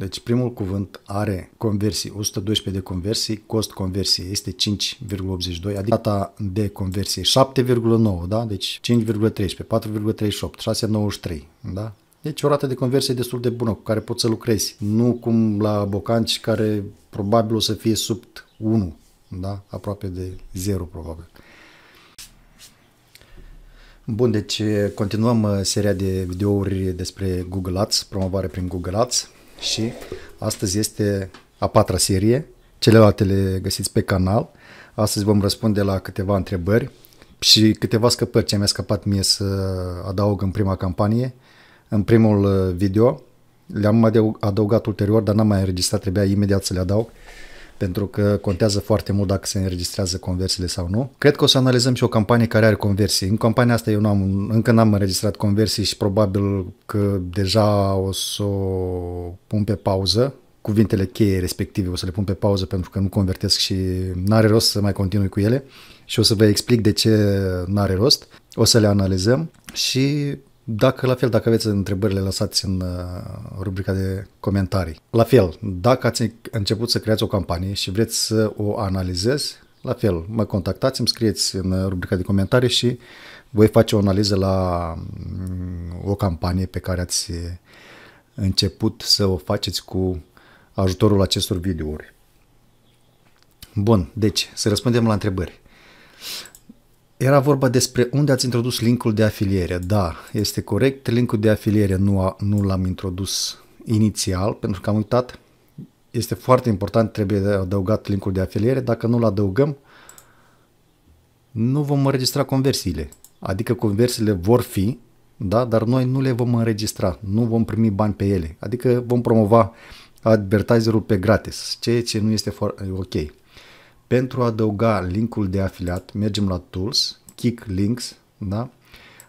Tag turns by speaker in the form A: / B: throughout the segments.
A: Deci primul cuvânt are conversii, 112 de conversii, cost conversie este 5,82, adică data de conversie 7,9, da? Deci 5,13, 4,38, 6,93, da? Deci o rată de conversie destul de bună cu care poți să lucrezi. Nu cum la bocanci care probabil o să fie sub 1, da? aproape de 0 probabil. Bun, deci continuăm uh, seria de videouri despre Google Ads, promovare prin Google Ads și astăzi este a patra serie, celelalte le găsiți pe canal. Astăzi vom răspunde la câteva întrebări și câteva scăpări ce mi-a scăpat mie să adaug în prima campanie, în primul uh, video. Le-am adăugat ulterior, dar n-am mai înregistrat, trebuia imediat să le adaug pentru că contează foarte mult dacă se înregistrează conversiile sau nu. Cred că o să analizăm și o campanie care are conversii. În campania asta eu n-am, încă n-am înregistrat conversii și probabil că deja o să o pun pe pauză cuvintele cheie respective, o să le pun pe pauză pentru că nu convertesc și n-are rost să mai continui cu ele și o să vă explic de ce n-are rost, o să le analizăm și dacă, la fel, dacă aveți întrebările, lăsați în uh, rubrica de comentarii. La fel, dacă ați început să creați o campanie și vreți să o analizezi, la fel, mă contactați, îmi scrieți în uh, rubrica de comentarii și voi face o analiză la mm, o campanie pe care ați început să o faceți cu ajutorul acestor videouri. Bun, deci să răspundem la întrebări. Era vorba despre unde ați introdus linkul de afiliere. Da, este corect, linkul de afiliere nu, a, nu l-am introdus inițial pentru că am uitat. Este foarte important, trebuie adăugat linkul de afiliere. Dacă nu-l adăugăm, nu vom înregistra conversiile. Adică conversiile vor fi, da, dar noi nu le vom înregistra, nu vom primi bani pe ele. Adică vom promova advertiserul pe gratis, ceea ce nu este foarte ok. Pentru a adăuga linkul de afiliat, mergem la Tools, kick Links, da?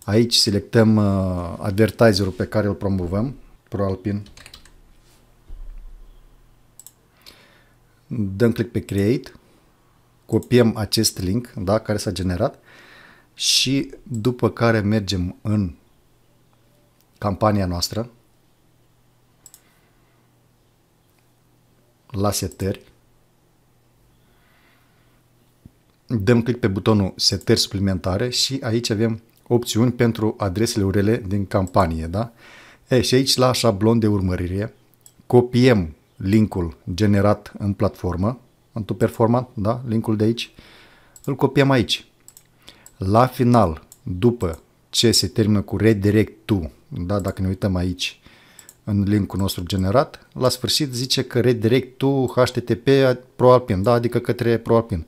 A: Aici selectăm uh, advertiserul pe care îl promovăm, ProAlpin. Dăm click pe Create, copiem acest link da, care s-a generat și după care mergem în campania noastră la setări dăm click pe butonul setări suplimentare și aici avem opțiuni pentru adresele URL din campanie. Da? E, și aici la șablon de urmărire copiem linkul generat în platformă, în tu performant, da? linkul de aici, îl copiem aici. La final, după ce se termină cu redirect to, da? dacă ne uităm aici, în linkul nostru generat, la sfârșit zice că redirect to http proalpin, da? adică către proalpin.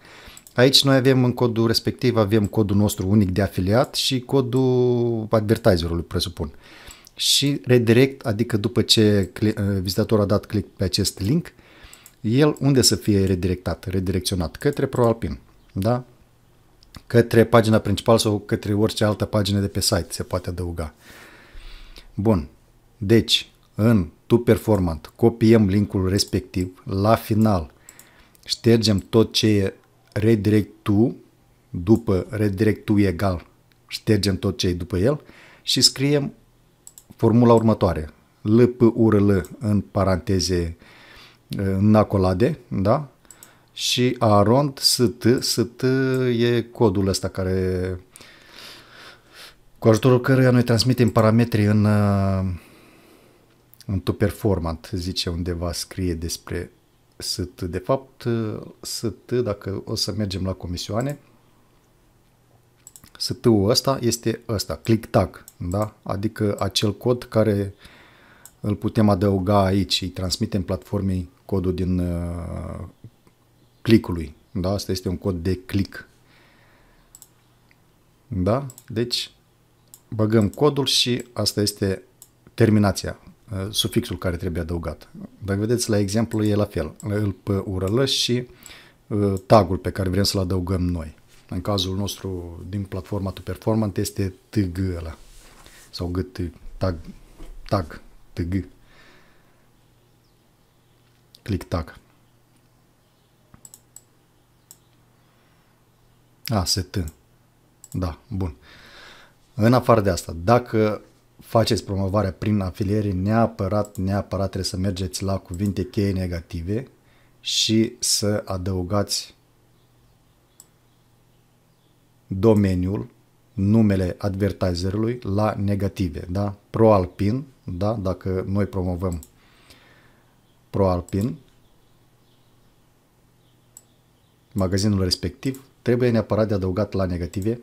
A: Aici noi avem în codul respectiv, avem codul nostru unic de afiliat și codul advertiserului, presupun. Și redirect, adică după ce uh, vizitatorul a dat click pe acest link, el unde să fie redirectat, redirecționat? Către ProAlpin, da? Către pagina principală sau către orice altă pagină de pe site se poate adăuga. Bun, deci în tu performant copiem linkul respectiv, la final ștergem tot ce e redirect to după redirect to egal, ștergem tot ce e după el și scriem formula următoare. L, P, U, R, L în paranteze în acolade, da? Și arond, S, T, S, T e codul ăsta care cu ajutorul căruia noi transmitem parametrii în, uh, în to performant, zice undeva, scrie despre ST. De fapt, ST, dacă o să mergem la comisioane, ST-ul ăsta este ăsta, click-tag, da? adică acel cod care îl putem adăuga aici, îi transmitem platformei codul din uh, clicului. Da? Asta este un cod de click. Da? Deci, băgăm codul și asta este terminația. Uh, sufixul care trebuie adăugat. Dacă vedeți, la exemplu e la fel. Îl pe URL și uh, tagul pe care vrem să-l adăugăm noi. În cazul nostru din platforma to performant este tg ăla. Sau gt, tag, tag, tg. Click tag. A, set. Da, bun. În afară de asta, dacă faceți promovarea prin afiliere, neapărat, neapărat trebuie să mergeți la cuvinte cheie negative și să adăugați domeniul, numele advertiserului la negative, da? Proalpin, da? Dacă noi promovăm Proalpin, magazinul respectiv, trebuie neapărat de adăugat la negative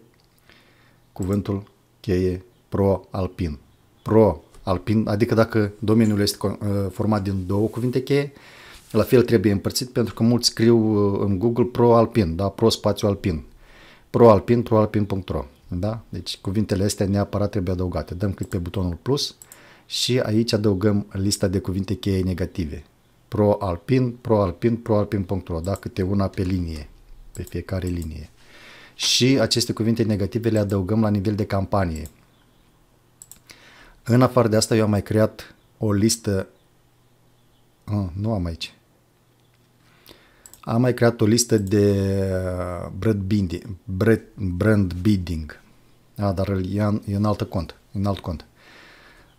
A: cuvântul cheie Proalpin pro alpin, adică dacă domeniul este uh, format din două cuvinte cheie, la fel trebuie împărțit pentru că mulți scriu uh, în Google pro alpin, da, pro spațiu alpin, pro alpin, Pro proalpin.ro, da? Deci cuvintele astea neapărat trebuie adăugate. Dăm click pe butonul plus și aici adăugăm lista de cuvinte cheie negative. Pro Pro alpin, Pro alpin. proalpin.ro, da? Câte una pe linie, pe fiecare linie. Și aceste cuvinte negative le adăugăm la nivel de campanie. În afară de asta eu am mai creat o listă, ah, nu am aici, am mai creat o listă de uh, brand bidding. brand, brand A, dar e în, e în altă cont, în alt cont.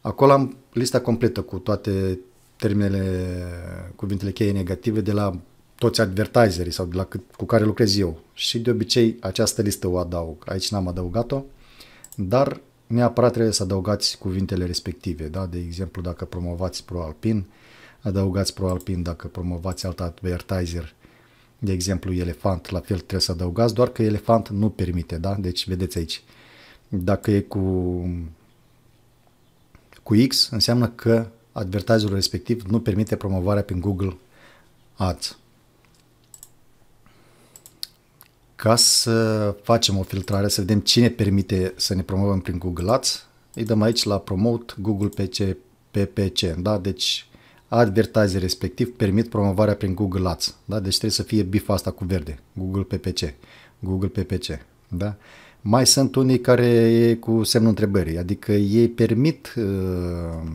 A: Acolo am lista completă cu toate termenele, cuvintele cheie negative de la toți advertiserii sau de la cât, cu care lucrez eu. Și de obicei această listă o adaug. Aici n-am adăugat-o, dar neapărat trebuie să adăugați cuvintele respective. Da? De exemplu, dacă promovați ProAlpin, adăugați ProAlpin, dacă promovați alt advertiser, de exemplu, elefant, la fel trebuie să adăugați, doar că elefant nu permite, da? Deci, vedeți aici, dacă e cu, cu X, înseamnă că advertiserul respectiv nu permite promovarea prin Google Ads. ca să facem o filtrare, să vedem cine permite să ne promovăm prin Google Ads, îi dăm aici la Promote Google PC, PPC, da? deci advertiser respectiv permit promovarea prin Google Ads. Da? Deci trebuie să fie bifa asta cu verde, Google PPC. Google PPC. Da? Mai sunt unii care e cu semnul întrebării, adică ei permit uh,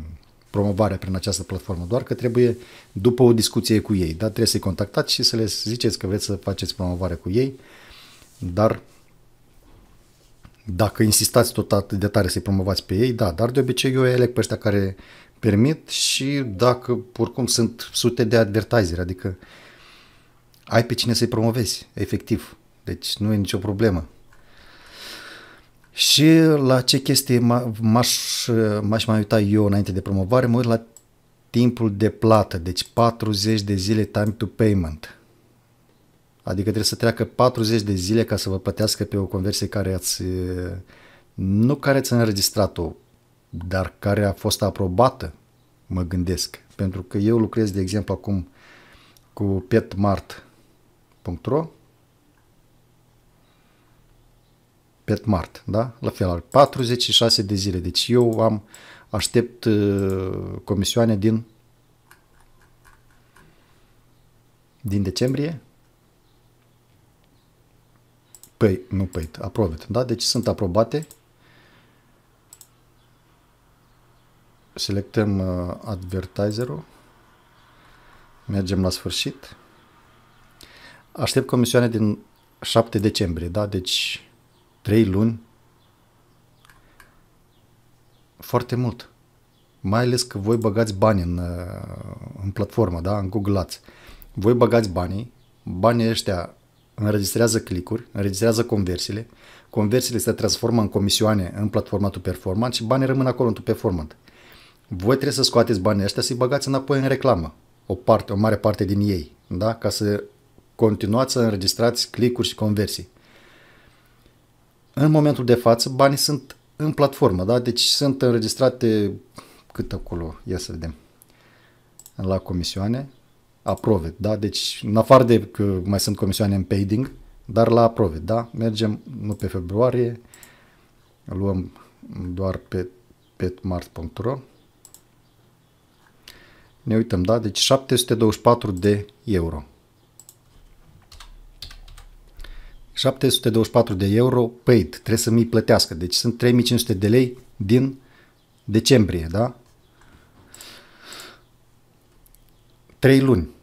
A: promovarea prin această platformă, doar că trebuie după o discuție cu ei, da? trebuie să-i contactați și să le ziceți că vreți să faceți promovare cu ei dar dacă insistați tot atât de tare să-i promovați pe ei, da, dar de obicei eu aleg pe ăștia care permit și dacă oricum sunt sute de advertiseri, adică ai pe cine să-i promovezi, efectiv. Deci nu e nicio problemă. Și la ce chestie m-aș, m-aș mai uita eu înainte de promovare? Mă uit la timpul de plată, deci 40 de zile time to payment. Adică trebuie să treacă 40 de zile ca să vă plătească pe o conversie care ați, nu care ați înregistrat-o, dar care a fost aprobată, mă gândesc. Pentru că eu lucrez, de exemplu, acum cu petmart.ro petmart, da? La fel, 46 de zile. Deci eu am aștept comisioane din din decembrie pay, păi, nu paid, approved, da? Deci sunt aprobate. Selectăm uh, advertiserul. Mergem la sfârșit. Aștept comisioane din 7 decembrie, da? Deci 3 luni. Foarte mult. Mai ales că voi băgați bani în, uh, în platformă, da? În Google Ads. Voi băgați banii, banii ăștia înregistrează clicuri, înregistrează conversiile, conversiile se transformă în comisioane în platforma tu performant și banii rămân acolo în tu performant. Voi trebuie să scoateți banii ăștia să-i băgați înapoi în reclamă, o, parte, o mare parte din ei, da? ca să continuați să înregistrați clicuri și conversii. În momentul de față, banii sunt în platformă, da? deci sunt înregistrate cât acolo, ia să vedem, la comisioane, Aprove, da? Deci, în afară de că mai sunt comisioane în paying, dar la aprove, da? Mergem nu pe februarie, luăm doar pe petmart.ro ne uităm, da? Deci 724 de euro. 724 de euro paid, trebuie să mi plătească. Deci sunt 3500 de lei din decembrie, da? 3 luni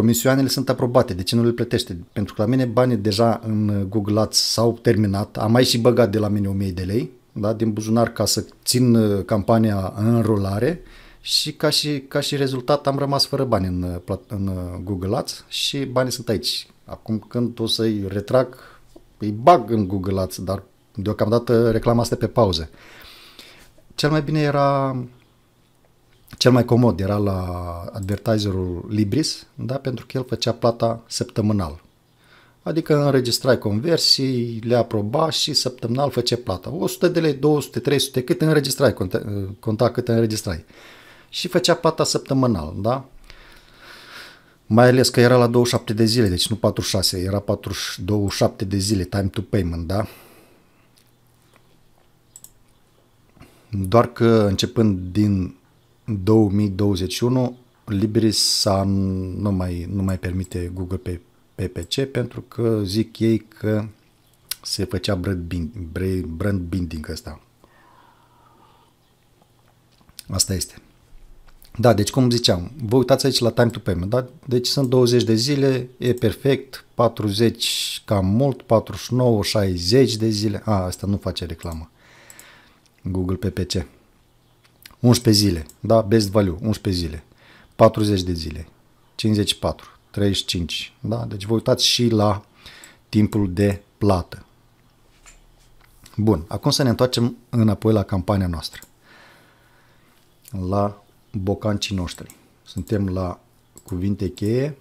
A: comisioanele sunt aprobate, de ce nu le plătește? Pentru că la mine banii deja în Google Ads s-au terminat, am mai și băgat de la mine 1000 de lei da, din buzunar ca să țin uh, campania în rulare și ca și, ca și rezultat am rămas fără bani în, uh, în uh, Google Ads și banii sunt aici. Acum când o să-i retrag, îi bag în Google Ads, dar deocamdată reclama asta pe pauze. Cel mai bine era cel mai comod era la advertiserul Libris, da? pentru că el făcea plata săptămânal. Adică înregistrai conversii, le aproba și săptămânal făcea plata. 100 de lei, 200, 300, cât înregistrai, conta, conta cât înregistrai. Și făcea plata săptămânal, da? Mai ales că era la 27 de zile, deci nu 46, era 4, 27 de zile, time to payment, da? Doar că începând din 2021 Libris s-a, nu mai, nu mai permite Google pe PPC pentru că zic ei că se făcea brand binding, brand binding ăsta. Asta este. Da, deci cum ziceam, vă uitați aici la time to payment, da? Deci sunt 20 de zile, e perfect, 40 cam mult, 49, 60 de zile. A, asta nu face reclamă. Google PPC. 11 zile, da? Best value, 11 zile, 40 de zile, 54, 35, da? Deci vă uitați și la timpul de plată. Bun, acum să ne întoarcem înapoi la campania noastră, la bocancii noștri. Suntem la cuvinte cheie.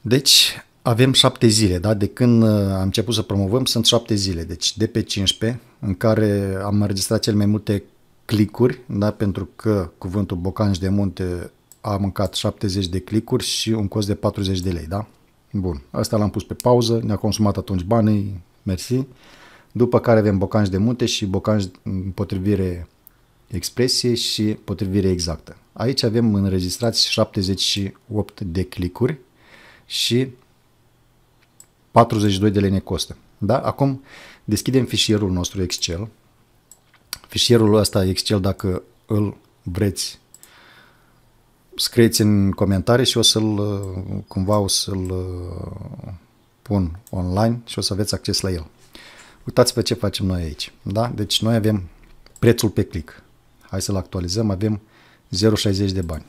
A: Deci, avem șapte zile, da? De când uh, am început să promovăm, sunt șapte zile. Deci de pe 15, în care am înregistrat cel mai multe clicuri, da? Pentru că cuvântul Bocanj de Munte a mâncat 70 de clicuri și un cost de 40 de lei, da? Bun, asta l-am pus pe pauză, ne-a consumat atunci banii, mersi. După care avem Bocanj de Munte și Bocanj potrivire expresie și potrivire exactă. Aici avem înregistrați 78 de clicuri și 42 de lei ne costă. Da? Acum deschidem fișierul nostru Excel. Fișierul ăsta Excel, dacă îl vreți, scrieți în comentarii și o să-l cumva o să-l uh, pun online și o să aveți acces la el. Uitați-vă ce facem noi aici. Da? Deci noi avem prețul pe click. Hai să-l actualizăm. Avem 0,60 de bani.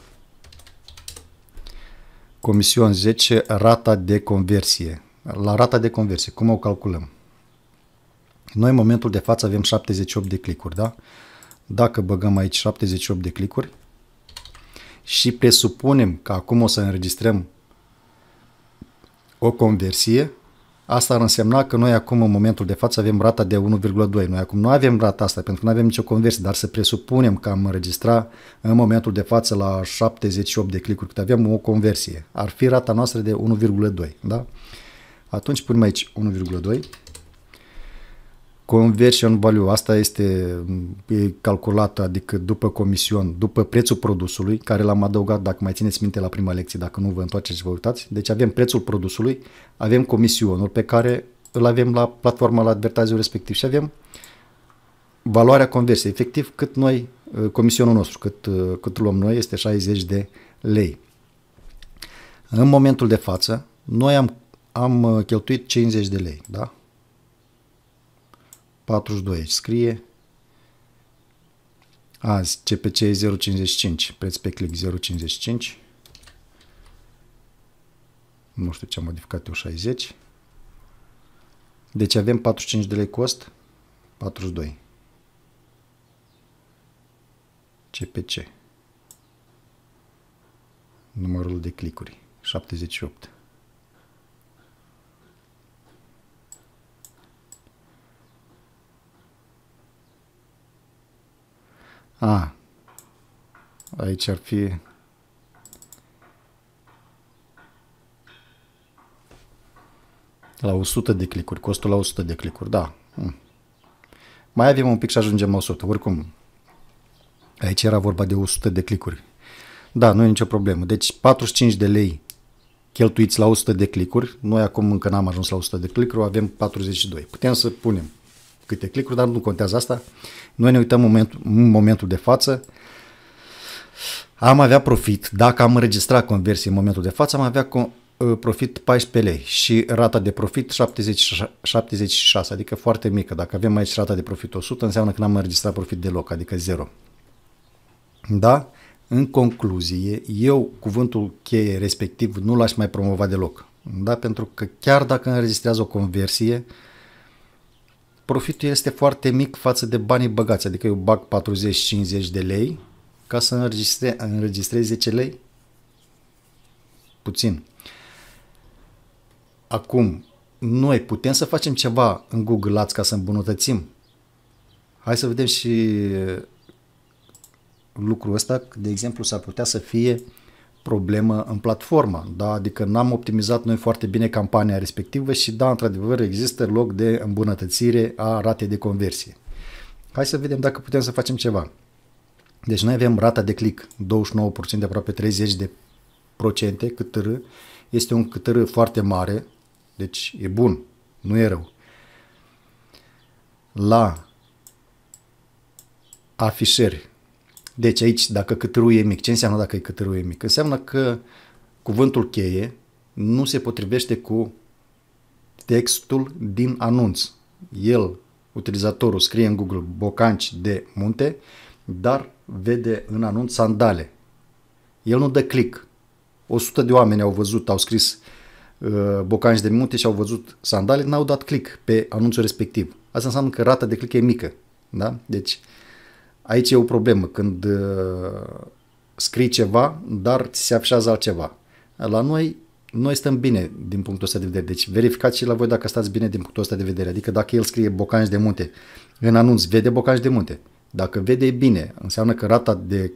A: Comision 10, rata de conversie la rata de conversie, cum o calculăm? Noi în momentul de față avem 78 de clicuri, da? Dacă băgăm aici 78 de clicuri și presupunem că acum o să înregistrăm o conversie, asta ar însemna că noi acum în momentul de față avem rata de 1,2. Noi acum nu avem rata asta pentru că nu avem nicio conversie, dar să presupunem că am înregistrat în momentul de față la 78 de clicuri, că avem o conversie. Ar fi rata noastră de 1,2, da? Atunci punem aici 1,2. Conversion value, asta este e calculată, adică după comision, după prețul produsului, care l-am adăugat, dacă mai țineți minte la prima lecție, dacă nu vă întoarceți și vă uitați. Deci avem prețul produsului, avem comisionul pe care îl avem la platforma, la advertizerul respectiv și avem valoarea conversiei, efectiv cât noi, uh, comisionul nostru, cât, uh, cât luăm noi este 60 de lei. În momentul de față, noi am am uh, cheltuit 50 de lei, da? 42 aici scrie. Azi CPC 0.55, preț pe click 0.55. Nu știu ce am modificat eu 60. Deci avem 45 de lei cost, 42. CPC. Numărul de clicuri, 78. A. Ah, aici ar fi... La 100 de clicuri, costul la 100 de clicuri, da. Hmm. Mai avem un pic și ajungem la 100, oricum. Aici era vorba de 100 de clicuri. Da, nu e nicio problemă. Deci 45 de lei cheltuiți la 100 de clicuri. Noi acum încă n-am ajuns la 100 de clicuri, avem 42. Putem să punem câte clicuri, dar nu contează asta. Noi ne uităm în momentul, momentul de față, am avea profit, dacă am înregistrat conversie în momentul de față, am avea ă, profit 14 lei și rata de profit 70, 76, adică foarte mică. Dacă avem aici rata de profit 100, înseamnă că n-am înregistrat profit deloc, adică 0. Da? În concluzie, eu cuvântul cheie respectiv nu l-aș mai promova deloc. Da? Pentru că chiar dacă înregistrează o conversie, uh, profitul este foarte mic față de banii băgați, adică eu bag 40-50 de lei ca să înregistre, înregistrez 10 lei? Puțin. Acum, noi putem să facem ceva în Google Ads ca să îmbunătățim? Hai să vedem și lucrul ăsta, de exemplu, s-ar putea să fie uh, problemă în platformă, da? adică n-am optimizat noi foarte bine campania respectivă și da, într-adevăr există loc de îmbunătățire a ratei de conversie. Hai să vedem dacă putem să facem ceva. Deci noi avem rata de click, 29%, de aproape 30 de procente CTR, este un CTR foarte mare, deci e bun, nu e rău. La afișări, deci aici, dacă câtârul e mic, ce înseamnă dacă e câtârul e mic? Înseamnă că cuvântul cheie nu se potrivește cu textul din anunț. El, utilizatorul, scrie în Google bocanci de munte, dar vede în anunț sandale. El nu dă click. 100 de oameni au văzut, au scris uh, bocanci de munte și au văzut sandale, n-au dat click pe anunțul respectiv. Asta înseamnă că rata de click e mică. Da? Deci, uh, Aici e o problemă când uh, scrii ceva, dar ți se afișează altceva. La noi, noi stăm bine din punctul ăsta de vedere. Deci verificați și la voi dacă stați bine din punctul ăsta de vedere. Adică dacă el scrie bocanci de munte în anunț, vede bocanci de munte. Dacă vede bine, înseamnă că rata de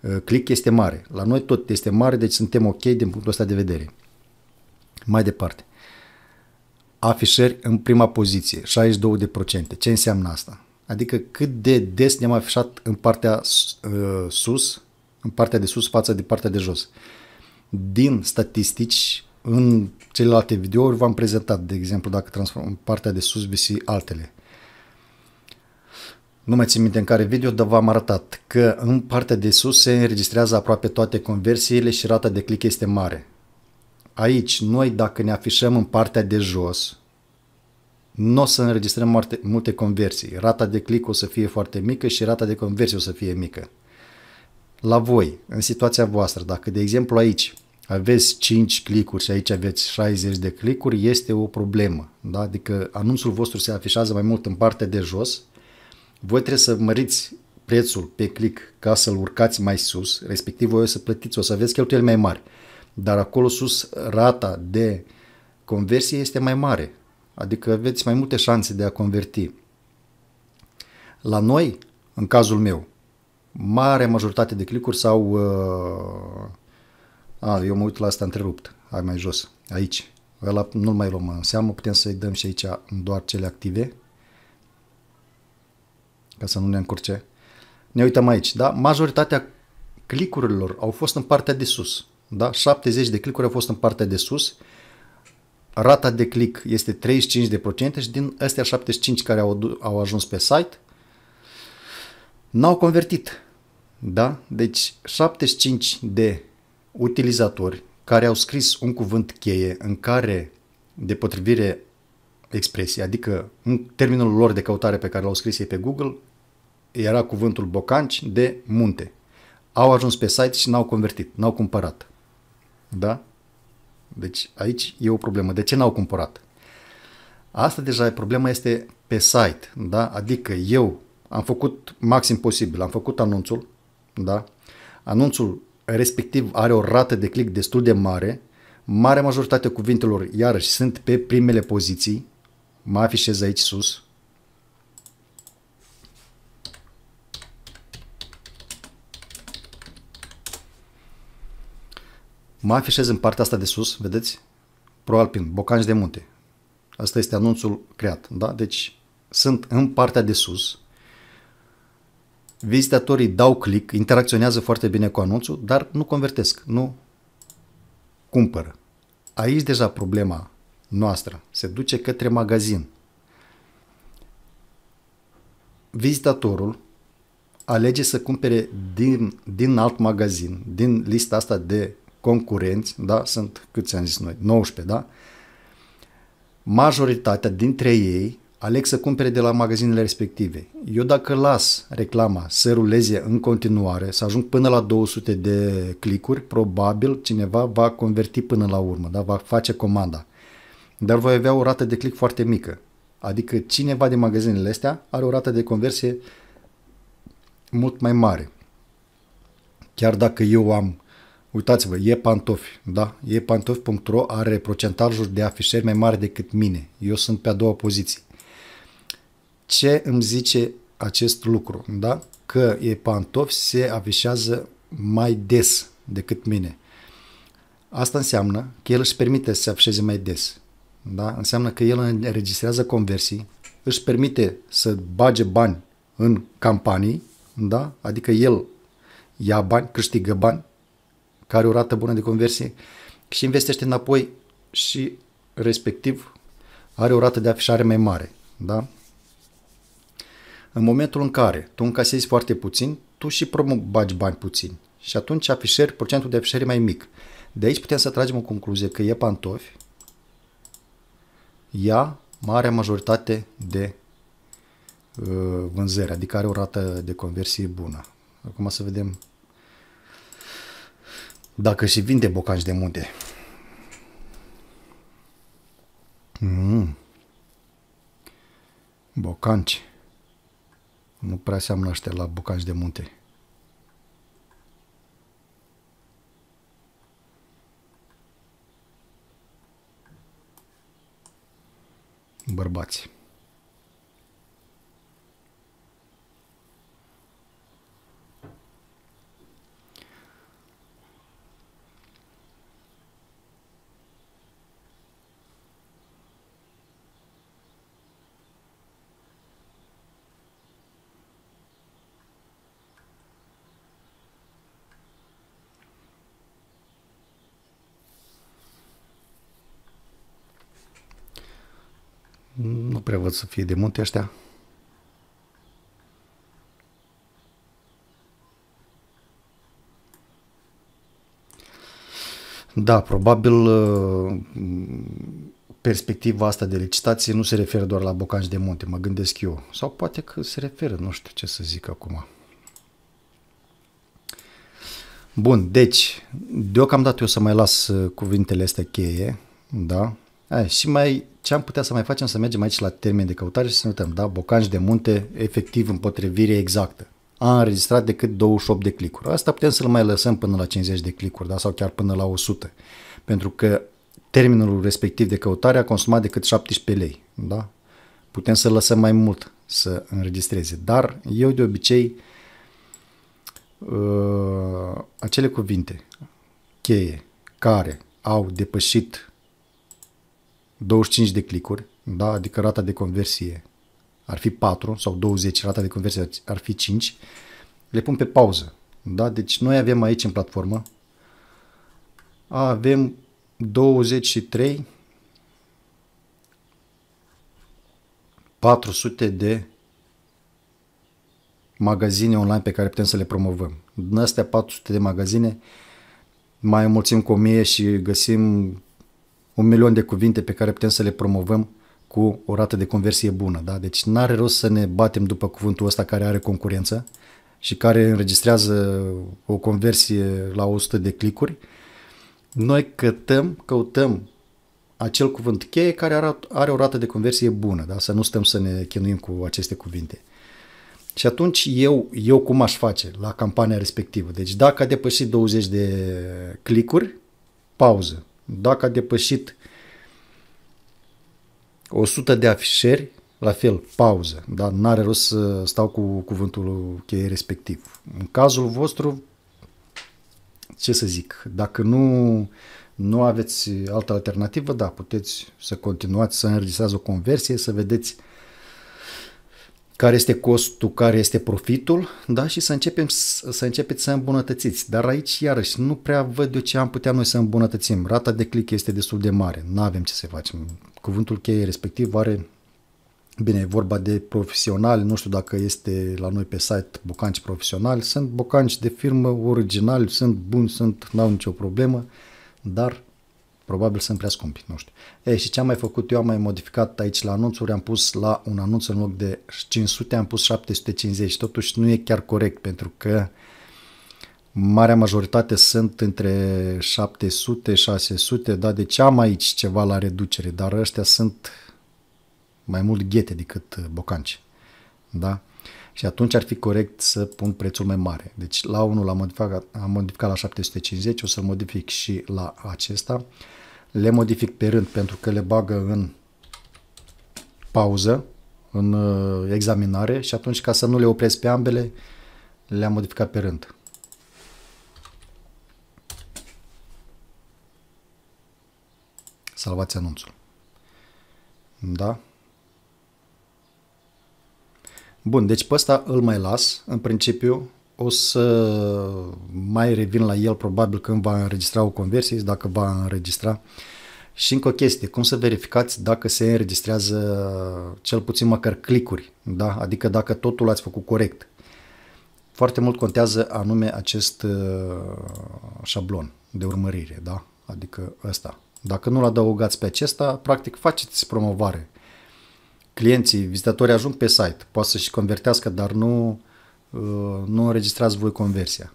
A: uh, click este mare. La noi tot este mare, deci suntem ok din punctul ăsta de vedere. Mai departe. Afișări în prima poziție, 62%. Ce înseamnă asta? adică cât de des ne-am afișat în partea uh, sus, în partea de sus față de partea de jos. Din statistici, în celelalte videouri v-am prezentat, de exemplu, dacă transform în partea de sus visi altele. Nu mai țin minte în care video, dar v-am arătat că în partea de sus se înregistrează aproape toate conversiile și rata de click este mare. Aici, noi dacă ne afișăm în partea de jos, nu o să înregistrăm multe, multe conversii. Rata de click o să fie foarte mică și rata de conversie o să fie mică. La voi, în situația voastră, dacă de exemplu aici aveți 5 clicuri și aici aveți 60 de clicuri, este o problemă. Da? Adică anunțul vostru se afișează mai mult în partea de jos. Voi trebuie să măriți prețul pe click ca să-l urcați mai sus, respectiv voi o să plătiți, o să aveți cheltuieli mai mari. Dar acolo sus rata de conversie este mai mare adică aveți mai multe șanse de a converti. La noi, în cazul meu, mare majoritate de clicuri sau... Uh, a, eu mă uit la asta întrerupt, ai mai jos, aici. Ăla nu-l mai luăm în seamă, putem să-i dăm și aici doar cele active, ca să nu ne încurce. Ne uităm aici, da? Majoritatea clicurilor au fost în partea de sus, da? 70 de clicuri au fost în partea de sus, uh, rata de click este 35% și din astea 75 care au, au ajuns pe site, n-au convertit. Da? Deci 75 de utilizatori care au scris un cuvânt cheie în care de potrivire expresie, adică terminul lor de căutare pe care l-au scris ei pe Google era cuvântul bocanci de munte. Au ajuns pe site și n-au convertit, n-au cumpărat. Da? Deci aici e o problemă. De ce n-au cumpărat? Asta deja problema este pe site, da? Adică eu am făcut maxim posibil, am făcut anunțul, da? Anunțul respectiv are o rată de click destul de mare, marea majoritate cuvintelor iarăși sunt pe primele poziții, mă afișez aici sus, Mă afișez în partea asta de sus, vedeți? Proalpin, Bocanci de Munte. Asta este anunțul creat, da? Deci sunt în partea de sus. Vizitatorii dau click, interacționează foarte bine cu anunțul, dar nu convertesc, nu cumpără. Aici deja problema noastră se duce către magazin. Vizitatorul alege să cumpere din, din alt magazin, din lista asta de concurenți, da? sunt, cât am zis noi, 19, da? Majoritatea dintre ei aleg să cumpere de la magazinele respective. Eu dacă las reclama să ruleze în continuare, să ajung până la 200 de clicuri, probabil cineva va converti până la urmă, da? va face comanda. Dar voi avea o rată de click foarte mică. Adică cineva din magazinele astea are o rată de conversie mult mai mare. Chiar dacă eu am Uitați-vă, e pantofi, da? E pantofi.ro are procentajul de afișări mai mare decât mine. Eu sunt pe a doua poziție. Ce îmi zice acest lucru, da? Că e pantofi se afișează mai des decât mine. Asta înseamnă că el își permite să se afișeze mai des. Da? Înseamnă că el înregistrează conversii, își permite să bage bani în campanii, da? adică el ia bani, câștigă bani care o rată bună de conversie și investește înapoi și respectiv are o rată de afișare mai mare. Da? În momentul în care tu încasezi foarte puțin, tu și bagi bani puțin și atunci afișeri, procentul de afișare mai mic. De aici putem să tragem o concluzie că e pantofi ia marea majoritate de uh, vânzări, adică are o rată de conversie bună. Acum să vedem dacă și vinde bocanci de munte. Mm. Bocanci. Nu prea seamănă ăștia la bocanci de munte. Bărbați. văd să fie de munte ăștia? Da, probabil uh, perspectiva asta de licitație nu se referă doar la bocanci de munte, mă gândesc eu. Sau poate că se referă, nu știu ce să zic acum. Bun, deci, deocamdată eu să mai las uh, cuvintele astea cheie, da? A, și mai ce am putea să mai facem să mergem aici la termen de căutare și să uităm, da? Bocanci de munte, efectiv împotrivire exactă. A înregistrat decât 28 de clicuri. Asta putem să-l mai lăsăm până la 50 de clicuri, da? Sau chiar până la 100. Pentru că termenul respectiv de căutare a consumat decât 17 lei, da? Putem să lăsăm mai mult să înregistreze, dar eu de obicei uh, acele cuvinte cheie care au depășit 25 de clicuri, da? adică rata de conversie ar fi 4 sau 20, rata de conversie ar fi 5, le pun pe pauză. Da? Deci noi avem aici în platformă, avem 23 400 de magazine online pe care putem să le promovăm. Din astea 400 de magazine mai înmulțim cu 1000 și găsim un milion de cuvinte pe care putem să le promovăm cu o rată de conversie bună. Da? Deci nu are rost să ne batem după cuvântul ăsta care are concurență și care înregistrează o conversie la 100 de clicuri. Noi cătăm, căutăm acel cuvânt cheie care are o rată de conversie bună, da? să nu stăm să ne chinuim cu aceste cuvinte. Și atunci eu, eu cum aș face la campania respectivă? Deci dacă a depășit 20 de clicuri, pauză. Dacă a depășit 100 de afișeri, la fel, pauză, dar n-are rost să stau cu cuvântul cheie respectiv. În cazul vostru, ce să zic, dacă nu, nu aveți altă alternativă, da, puteți să continuați să înregistrați o conversie, să vedeți uh, care este costul, care este profitul, da? și să, începem, să începeți să îmbunătățiți. Dar aici, iarăși, nu prea văd eu ce am putea noi să îmbunătățim. Rata de click este destul de mare, nu avem ce să facem. Cuvântul cheie respectiv are, bine, e vorba de profesionali, nu știu dacă este la noi pe site bocanci profesionali, sunt bocanci de firmă originali, sunt buni, sunt, n-au nicio problemă, dar Probabil sunt prea scumpi, nu știu. Ei, și ce am mai făcut? Eu am mai modificat aici la anunțuri, am pus la un anunț în loc de 500, am pus 750. Totuși nu e chiar corect, pentru că marea majoritate sunt între 700, 600, da, deci am aici ceva la reducere, dar ăștia sunt mai mult ghete decât bocanci, da? Și atunci ar fi corect să pun prețul mai mare. Deci la unul l-am modificat, am modificat la 750, o să-l modific și la acesta le modific pe rând pentru că le bagă în pauză, în uh, examinare și atunci ca să nu le opresc pe ambele, le-am modificat pe rând. Salvați anunțul. Da? Bun, deci pe ăsta îl mai las în principiu o să mai revin la el probabil când va înregistra o conversie, dacă va înregistra. Și încă o chestie, cum să verificați dacă se înregistrează cel puțin măcar clicuri, da? adică dacă totul ați făcut corect. Foarte mult contează anume acest uh, șablon de urmărire, da? adică ăsta. Dacă nu-l adăugați pe acesta, practic faceți promovare. Clienții, vizitatorii ajung pe site, poate să și convertească, dar nu Uh, nu înregistrați voi conversia.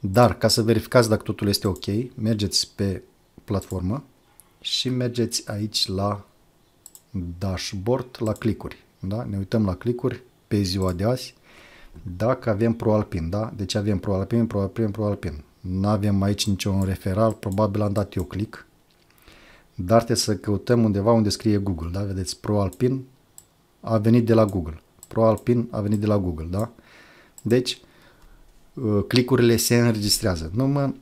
A: Dar ca să verificați dacă totul este ok, mergeți pe platformă și mergeți aici la dashboard, la clicuri. Da? Ne uităm la clicuri pe ziua de azi. Dacă avem ProAlpin, da? Deci avem ProAlpin, ProAlpin, ProAlpin. Nu avem aici niciun referal, probabil am dat eu click. Dar trebuie să căutăm undeva unde scrie Google, da? Vedeți, ProAlpin a venit de la Google. ProAlpin a venit de la Google, da? Deci, uh, clicurile se înregistrează. Nu, mă,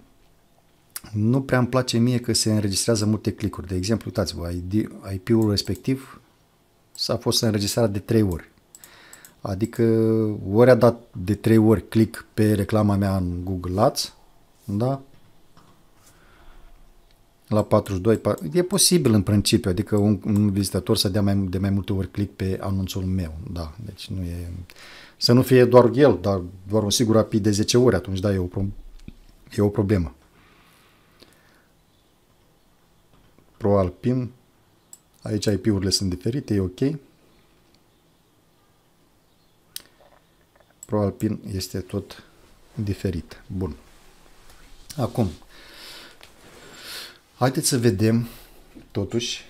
A: nu prea îmi place mie că se înregistrează multe clicuri. De exemplu, uitați-vă, IP-ul respectiv s-a fost înregistrat de 3 ori. Adică ori a dat de 3 ori click pe reclama mea în Google Ads, da? la 42. E posibil în principiu, adică un, un vizitator să dea mai, de mai multe ori click pe anunțul meu. Da, deci nu e... Să nu fie doar el, dar doar un singur API de 10 ori, atunci da, e o, e o problemă. ProAlpin, aici IP-urile sunt diferite, e ok. ProAlpin este tot diferit. Bun. Acum, Haideți să vedem, totuși,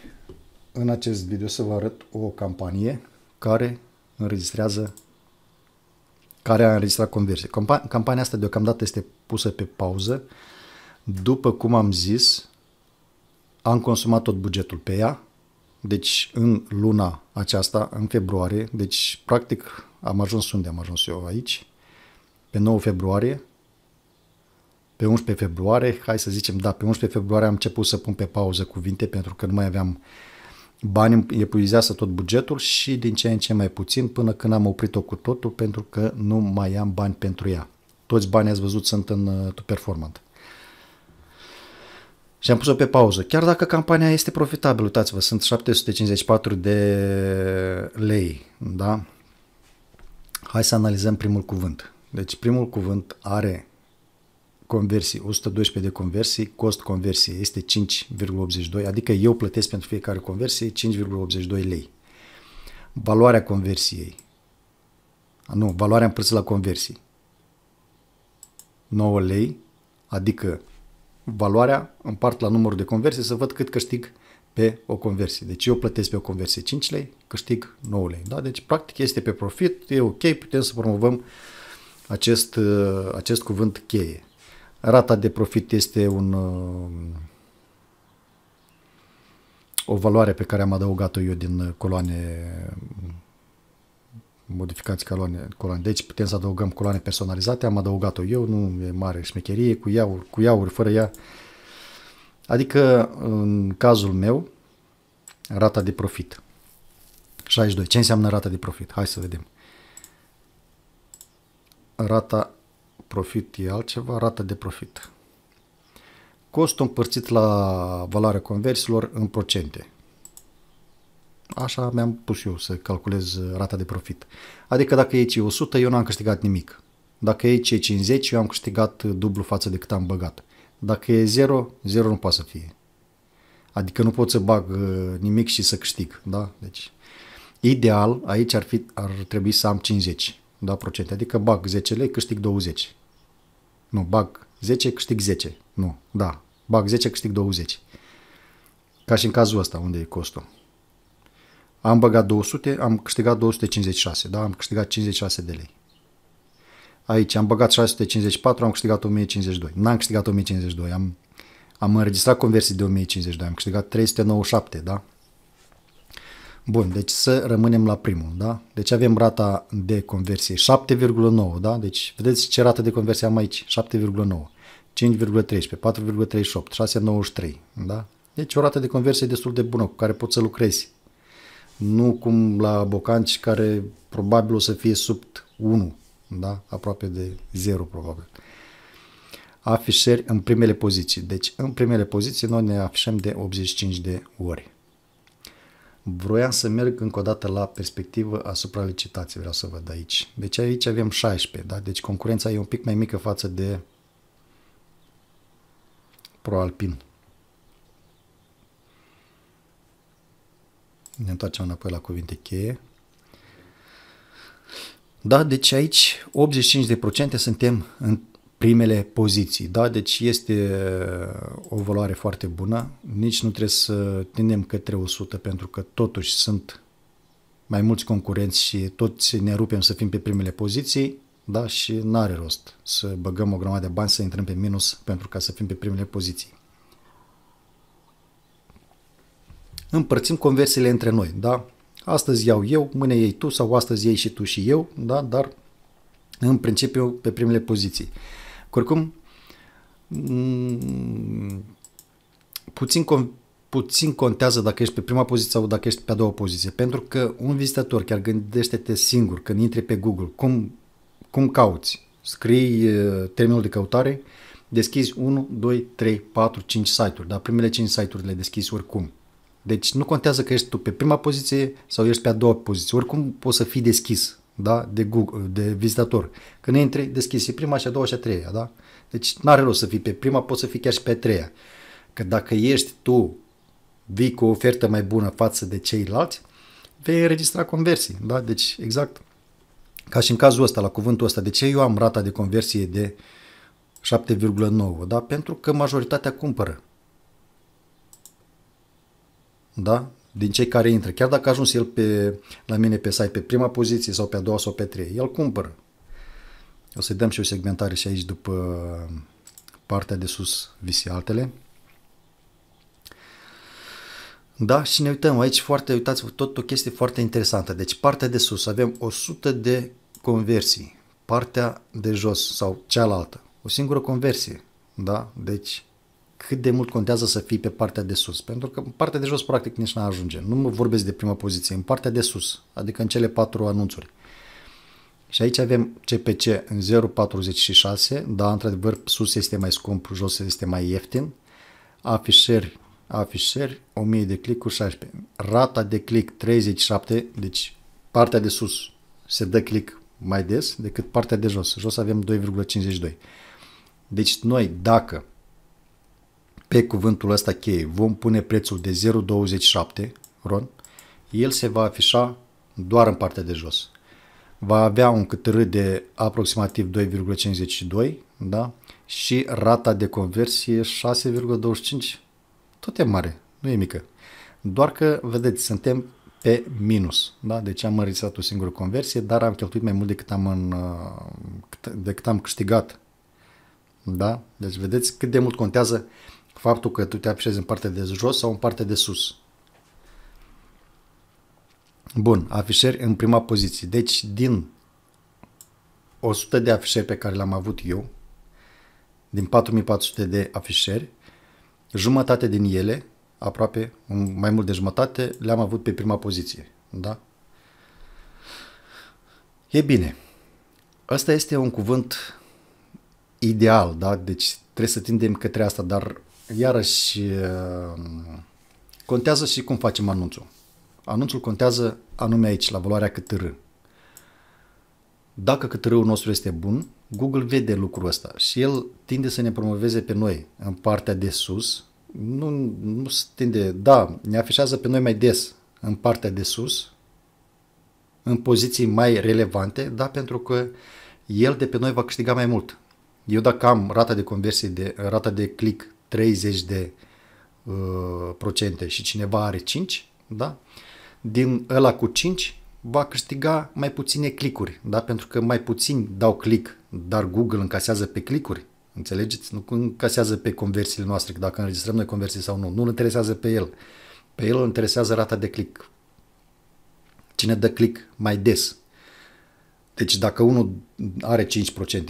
A: în acest video să vă arăt o campanie care înregistrează care a înregistrat conversie. Campania asta deocamdată este pusă pe pauză. După cum am zis, am consumat tot bugetul pe ea, deci în luna aceasta, în februarie, deci practic am ajuns unde am ajuns eu aici, pe 9 februarie, pe 11 februarie, hai să zicem, da, pe 11 februarie am început să pun pe pauză cuvinte pentru că nu mai aveam bani, epuizează tot bugetul și din ce în ce mai puțin până când am oprit-o cu totul pentru că nu mai am bani pentru ea. Toți banii, ați văzut, sunt în uh, performant. Și am pus-o pe pauză. Chiar dacă campania este profitabilă, uitați-vă, sunt 754 de lei, da? Hai să analizăm primul cuvânt. Deci primul cuvânt are conversii, 112 de conversii, cost conversie este 5,82, adică eu plătesc pentru fiecare conversie 5,82 lei. Valoarea conversiei, nu, valoarea împărțită la conversii, 9 lei, adică valoarea împart la numărul de conversii să văd cât câștig pe o conversie. Deci eu plătesc pe o conversie 5 lei, câștig 9 lei. Da? Deci practic este pe profit, e ok, putem să promovăm acest, uh, acest cuvânt cheie. Rata de profit este un, uh, o valoare pe care am adăugat-o eu din coloane modificați coloane, coloane. Deci putem să adăugăm coloane personalizate, am adăugat-o eu, nu e mare șmecherie, cu iauri, cu iauri, fără ea. Adică, în cazul meu, rata de profit. 62. Ce înseamnă rata de profit? Hai să vedem. Rata profit e altceva, rata de profit. Costul împărțit la valoarea conversiilor în procente. Așa mi-am pus eu să calculez rata de profit. Adică dacă aici e 100, eu n-am câștigat nimic. Dacă aici e 50, eu am câștigat dublu față de cât am băgat. Dacă e 0, 0 nu poate să fie. Adică nu pot să bag uh, nimic și să câștig, da? Deci, ideal, aici ar, fi, ar trebui să am 50 da, procente. Adică bag 10 lei, câștig 20. Nu, bag 10, câștig 10. Nu, da, bag 10, câștig 20. Ca și în cazul ăsta, unde e costul. Am băgat 200, am câștigat 256, da? Am câștigat 56 de lei. Aici am băgat 654, am câștigat 1052. N-am câștigat 1052, am, am înregistrat conversii de 1052, am câștigat 397, da? Bun, deci să rămânem la primul, da? Deci avem rata de conversie 7,9, da? Deci vedeți ce rată de conversie am aici, 7,9, 5,13, 4,38, 6,93, da? Deci o rată de conversie destul de bună cu care poți să lucrezi. Nu cum la bocanci care probabil o să fie sub 1, da? Aproape de 0 probabil. Afișări în primele poziții. Deci în primele poziții noi ne afișăm de 85 de ori. Vroiam să merg încă o dată la perspectivă asupra licitației, vreau să văd aici. Deci aici avem 16, da? deci concurența e un pic mai mică față de ProAlpin. Ne întoarcem înapoi la cuvinte cheie. Da, deci aici 85% suntem în, primele poziții. Da? Deci este uh, o valoare foarte bună. Nici nu trebuie să tindem către 100 pentru că totuși sunt mai mulți concurenți și toți ne rupem să fim pe primele poziții, da, și nu are rost să băgăm o grămadă de bani să intrăm pe minus pentru ca să fim pe primele poziții. Împărțim conversiile între noi, da? Astăzi iau eu, mâine iei tu sau astăzi iei și tu și eu, da? Dar în principiu pe primele poziții. Oricum, mm, puțin, con, puțin contează dacă ești pe prima poziție sau dacă ești pe a doua poziție, pentru că un vizitator chiar gândește-te singur când intri pe Google, cum, cum cauți, scrii termenul de căutare, deschizi 1, 2, 3, 4, 5 site-uri, dar primele 5 site-uri le deschizi oricum. Deci nu contează că ești tu pe prima poziție sau ești pe a doua poziție, oricum poți să fii deschis da? de, Google, de vizitator. Când intri, deschizi prima și a doua și a treia. Da? Deci nu are rost să fii pe prima, poți să fii chiar și pe a treia. Că dacă ești tu, vii cu o ofertă mai bună față de ceilalți, vei înregistra conversii. Da? Deci exact ca și în cazul ăsta, la cuvântul ăsta, de ce eu am rata de conversie de 7,9? Da? Pentru că majoritatea cumpără. Da? din cei care intră. Chiar dacă a ajuns el pe, la mine pe site pe prima poziție sau pe a doua sau pe a treia, el cumpără. O să-i dăm și o segmentare și aici după partea de sus visi altele. Da, și ne uităm aici foarte, uitați tot o chestie foarte interesantă. Deci partea de sus avem 100 de conversii, partea de jos sau cealaltă, o singură conversie, da? Deci cât de mult contează să fii pe partea de sus, pentru că partea de jos practic nici nu ajunge. Nu mă vorbesc de prima poziție, în partea de sus, adică în cele patru anunțuri. Și aici avem CPC în 0,46, da, într-adevăr sus este mai scump, jos este mai ieftin. Afișeri, afișeri, 1000 de clicuri, 16. Rata de click 37, deci partea de sus se dă click mai des decât partea de jos. Jos avem 2,52. Deci noi dacă pe cuvântul ăsta cheie vom pune prețul de 0,27 RON, el se va afișa doar în partea de jos. Va avea un câtărât de aproximativ 2,52 da? și rata de conversie 6,25. Tot e mare, nu e mică. Doar că, vedeți, suntem pe minus. Da? Deci am înregistrat o singură conversie, dar am cheltuit mai mult decât am, în, uh, decât am câștigat. Da? Deci vedeți cât de mult contează uh, faptul că tu te așezi în partea de jos sau în partea de sus. Bun, afișeri în prima poziție. Deci din 100 de afișeri pe care le-am avut eu, din 4400 de afișeri, jumătate din ele, aproape mai mult de jumătate, le-am avut pe prima poziție. Da? E bine, ăsta este un cuvânt ideal, da? deci trebuie să tindem către asta, dar iarăși contează și cum facem anunțul. Anunțul contează anume aici, la valoarea CTR. Dacă ctr nostru este bun, Google vede lucrul ăsta și el tinde să ne promoveze pe noi în partea de sus. Nu, nu se tinde, da, ne afișează pe noi mai des în partea de sus, în poziții mai relevante, da, pentru că el de pe noi va câștiga mai mult. Eu dacă am rata de conversie, de, rata de click 30 de uh, procente și cineva are 5, da? din ăla cu 5 va câștiga mai puține clicuri, da? pentru că mai puțin dau click, dar Google încasează pe clicuri, înțelegeți? Nu încasează pe conversiile noastre, dacă înregistrăm noi conversii sau nu, nu îl interesează pe el. Pe el îl interesează rata de click. Cine dă click mai des. Deci dacă unul are 5%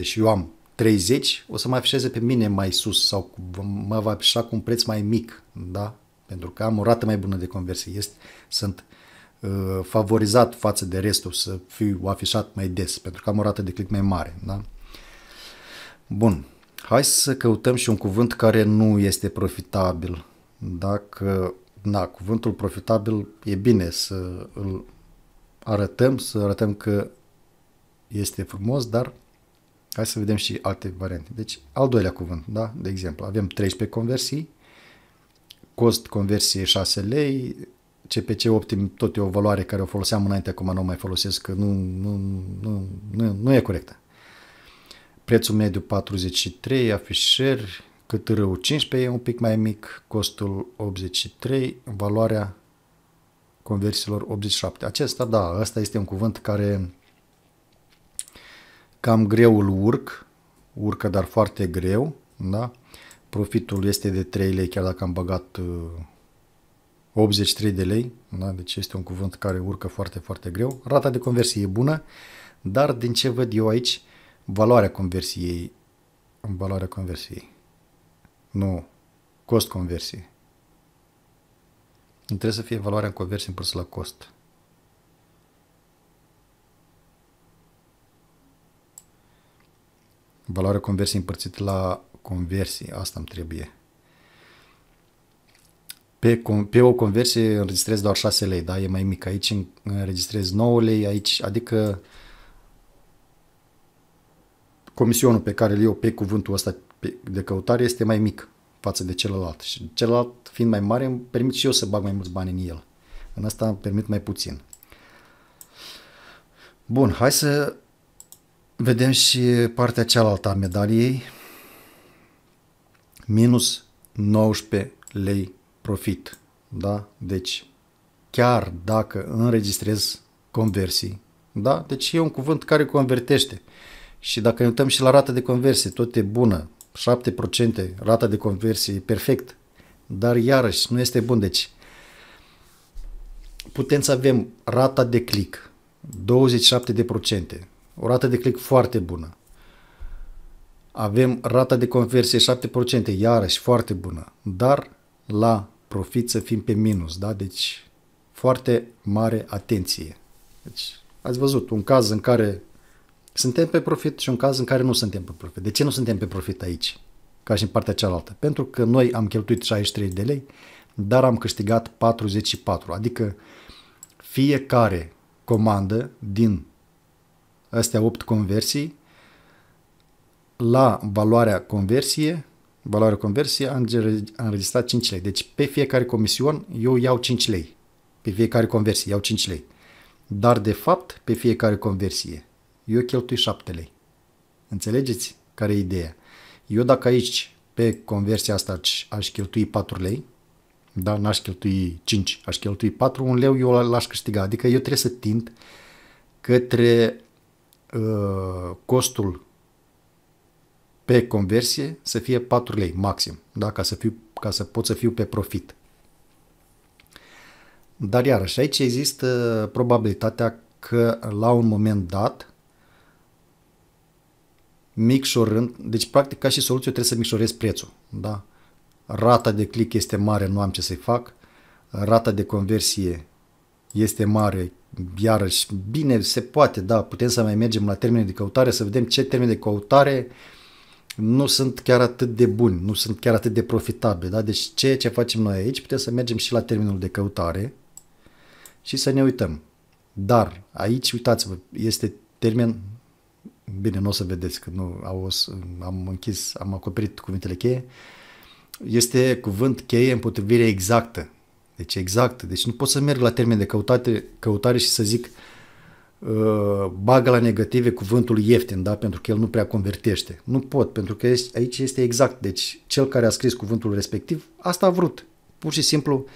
A: și eu am 30, o să mă afișeze pe mine mai sus sau mă va afișa cu un preț mai mic, da? Pentru că am o rată mai bună de conversie. Este, sunt uh, favorizat față de restul să fiu afișat mai des, pentru că am o rată de click mai mare, da? Bun, hai să căutăm și un cuvânt care nu este profitabil. Dacă, da, cuvântul profitabil e bine să îl arătăm, să arătăm că este frumos, dar Hai să vedem și alte variante. Deci, al doilea cuvânt, da? De exemplu, avem 13 conversii, cost conversie 6 lei, CPC optim tot e o valoare care o foloseam înainte, acum nu o mai folosesc, că nu, nu, nu, nu, nu e corectă. Prețul mediu 43, afișer, cât rău 15 e un pic mai mic, costul 83, valoarea conversiilor 87. Acesta, da, ăsta este un cuvânt care Cam îl urc, urcă dar foarte greu, da? Profitul este de 3 lei, chiar dacă am băgat 83 uh, de lei, da? deci este un cuvânt care urcă foarte, foarte greu. Rata de conversie e bună, dar din ce văd eu aici, valoarea conversiei, valoarea conversiei, nu, cost conversie. Trebuie să fie valoarea în conversie împărțită la cost. Valoarea conversiei împărțită la conversii, asta îmi trebuie. Pe, pe o conversie înregistrez doar 6 lei, da? E mai mic. Aici înregistrez 9 lei, aici, adică comisionul pe care îl iau pe cuvântul ăsta de căutare este mai mic față de celălalt. Și celălalt fiind mai mare îmi permit și eu să bag mai mulți bani în el. În asta îmi permit mai puțin. Bun, hai să Vedem și partea cealaltă a medaliei, minus 19 lei profit. Da? Deci, chiar dacă înregistrez conversii, da? Deci e un cuvânt care convertește. Și dacă ne uităm și la rata de conversie, tot e bună, 7% rata de conversie, e perfect. Dar iarăși, nu este bun. Deci, putem să avem rata de click, 27%, o rată de click foarte bună. Avem rata de conversie 7%, iarăși foarte bună, dar la profit să fim pe minus, da? Deci foarte mare atenție. Deci ați văzut un caz în care suntem pe profit și un caz în care nu suntem pe profit. De ce nu suntem pe profit aici? Ca și în partea cealaltă. Pentru că noi am cheltuit 63 de lei, dar am câștigat 44, adică fiecare comandă din astea 8 conversii la valoarea conversie, valoarea conversie am înregistrat 5 lei. Deci pe fiecare comision eu iau 5 lei. Pe fiecare conversie iau 5 lei. Dar de fapt pe fiecare conversie eu cheltui 7 lei. Înțelegeți care e ideea? Eu dacă aici pe conversia asta aș, aș cheltui 4 lei, da, n-aș cheltui 5, aș cheltui 4, un leu eu l-aș câștiga. Adică eu trebuie să tind către Uh, costul pe conversie să fie 4 lei maxim, da? ca, să fiu, ca să pot să fiu pe profit. Dar iarăși aici există probabilitatea că la un moment dat micșorând, deci practic ca și soluție trebuie să micșorez prețul, da? Rata de click este mare, nu am ce să-i fac, rata de conversie este mare, iarăși, bine, se poate, da, putem să mai mergem la termeni de căutare, să vedem ce termeni de căutare nu sunt chiar atât de buni, nu sunt chiar atât de profitabile, da? Deci ceea ce facem noi aici, putem să mergem și la termenul de căutare și să ne uităm. Dar aici, uitați-vă, este termen, bine, nu o să vedeți că nu am închis, am acoperit cuvintele cheie, este cuvânt cheie împotrivire exactă. Deci exact. Deci nu pot să merg la termen de căutare, căutare și să zic uh, bagă la negative cuvântul ieftin, da? pentru că el nu prea convertește. Nu pot, pentru că aici este exact. Deci cel care a scris cuvântul respectiv, asta a vrut. Pur și simplu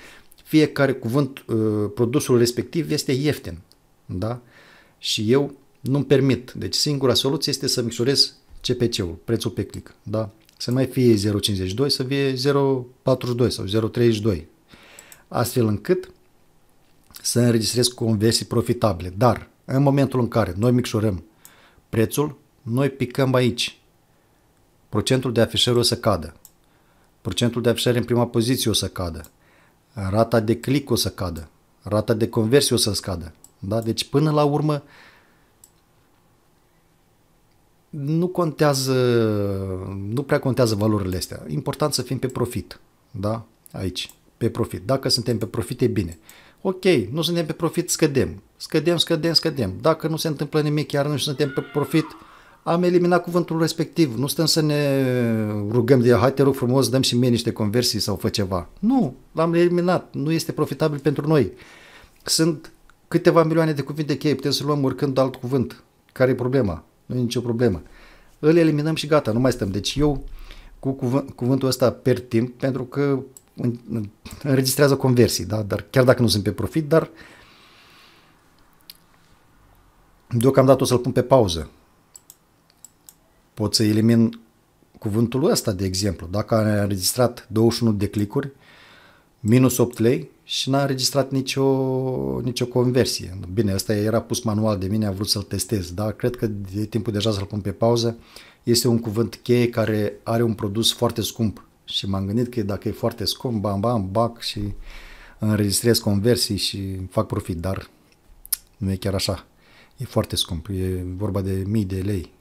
A: fiecare cuvânt, uh, produsul respectiv este ieftin. Da? Și eu nu-mi permit. Deci singura soluție este să micșorez CPC-ul, prețul pe click. Da? Să mai fie 0,52, să fie 0,42 sau 0,32 astfel încât să înregistrez conversii profitabile. Dar în momentul în care noi micșorăm prețul, noi picăm aici. Procentul de afișări o să cadă. Procentul de afișare în prima poziție o să cadă. Rata de click o să cadă. Rata de conversie o să scadă. Da? Deci până la urmă nu contează, nu prea contează valorile astea. Important să fim pe profit. Da? Aici pe profit. Dacă suntem pe profit, e bine. Ok, nu suntem pe profit, scădem. Scădem, scădem, scădem. Dacă nu se întâmplă nimic, chiar nu suntem pe profit, am eliminat cuvântul respectiv. Nu stăm să ne rugăm de hai te rog frumos, dăm și mie niște conversii sau fă ceva. Nu, l-am eliminat. Nu este profitabil pentru noi. Sunt câteva milioane de cuvinte cheie, putem să luăm oricând alt cuvânt. Care e problema? Nu e nicio problemă. Îl eliminăm și gata, nu mai stăm. Deci eu cu cuvânt, cuvântul ăsta per timp, pentru că înregistrează conversii, da? dar chiar dacă nu sunt pe profit, dar deocamdată o să-l pun pe pauză. Pot să elimin cuvântul ăsta, de exemplu, dacă a înregistrat 21 de clicuri, minus 8 lei și n-a înregistrat nicio, nicio conversie. Bine, ăsta era pus manual de mine, a vrut să-l testez, dar cred că de timpul deja să-l pun pe pauză. Este un cuvânt cheie care are un produs foarte scump și m-am gândit că dacă e foarte scump, bam, bam, bac și înregistrez conversii și fac profit, dar nu e chiar așa. E foarte scump, e vorba de mii de lei.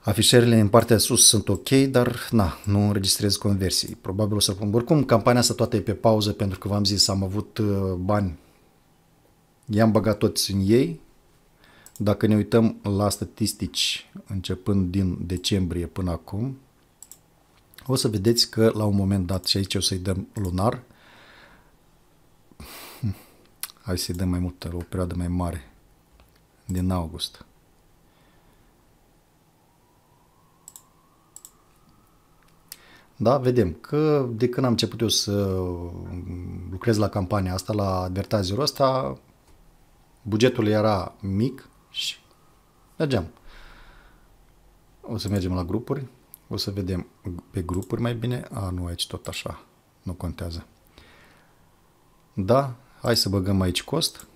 A: Afișerile în partea sus sunt ok, dar na, nu înregistrez conversii. Probabil o să pun. Oricum, campania asta toată e pe pauză pentru că v-am zis, am avut uh, bani. I-am băgat toți în ei. Dacă ne uităm la statistici, începând din decembrie până acum, o să vedeți că la un moment dat, și aici o să-i dăm lunar, hai să-i dăm mai mult, o perioadă mai mare, din august. Da, vedem că de când am început eu să lucrez la campania asta, la advertizerul ăsta, bugetul era mic și mergeam. O să mergem la grupuri. O să vedem pe grupuri mai bine. A, nu, aici tot așa. Nu contează. Da, hai să băgăm aici cost.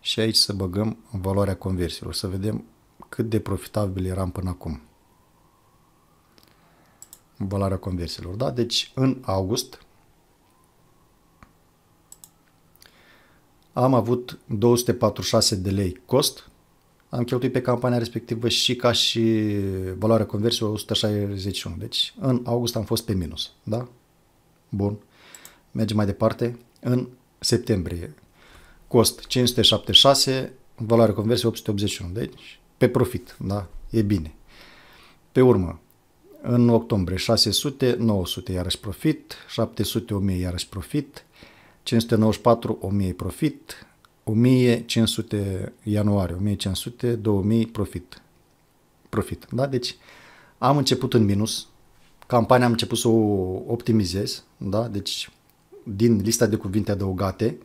A: Și aici să băgăm valoarea conversiilor. Să vedem cât de profitabil eram până acum. Valoarea conversiilor. Da, deci în august am avut 246 de lei cost am cheltuit pe campania respectivă și ca și valoarea conversiei 161. Deci în august am fost pe minus. Da? Bun. Mergem mai departe. În septembrie cost 576, valoare conversie 881. Deci pe profit. Da? E bine. Pe urmă, în octombrie 600, 900 iarăși profit, 700, 1000 iarăși profit, 594, 1000 profit, 1500 ianuarie, 1500, 2000 profit. Profit, da? Deci am început în minus, campania am început să o optimizez, da? Deci din lista de cuvinte adăugate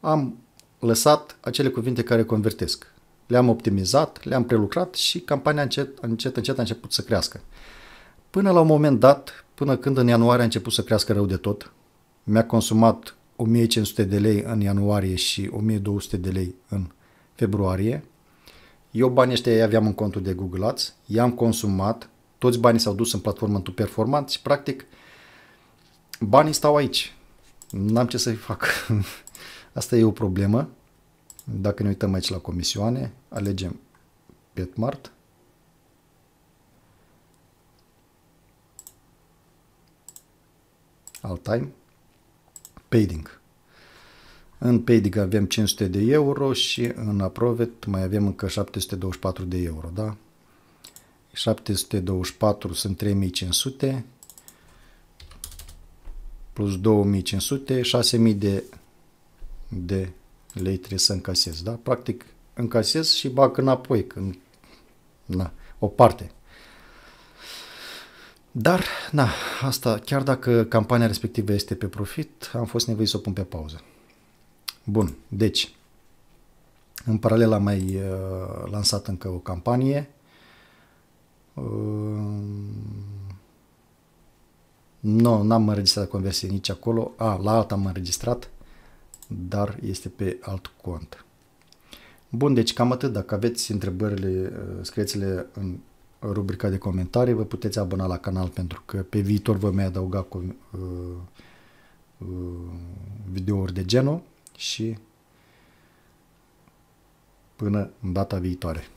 A: am lăsat acele cuvinte care convertesc. Le-am optimizat, le-am prelucrat și campania încet, încet, încet a început să crească. Până la un moment dat, până când în ianuarie a început să crească rău de tot, mi-a consumat 1500 de lei în ianuarie și 1200 de lei în februarie. Eu banii ăștia îi aveam în contul de Google Ads, i-am consumat, toți banii s-au dus în platformă în performant și practic banii stau aici. N-am ce să-i fac. Asta e o problemă. Dacă ne uităm aici la comisioane, alegem Petmart. All time. Payding. În Payding avem 500 de euro și în Aprovet mai avem încă 724 de euro, da? 724 sunt 3500 plus 2500, 6000 de, de lei trebuie să încasez, da? Practic încasez și bag înapoi, când, na, o parte. Dar, na, asta, chiar dacă campania respectivă este pe profit, am fost nevoit să o pun pe pauză. Bun, deci, în paralel am mai uh, lansat încă o campanie. Uh, nu, n-am înregistrat conversie nici acolo. A, la alta am înregistrat, dar este pe alt cont. Bun, deci cam atât. Dacă aveți întrebările, uh, scrieți-le în rubrica de comentarii, vă puteți abona la canal pentru că pe viitor vă mai adăuga cu uh, uh, videouri de genul și până în data viitoare.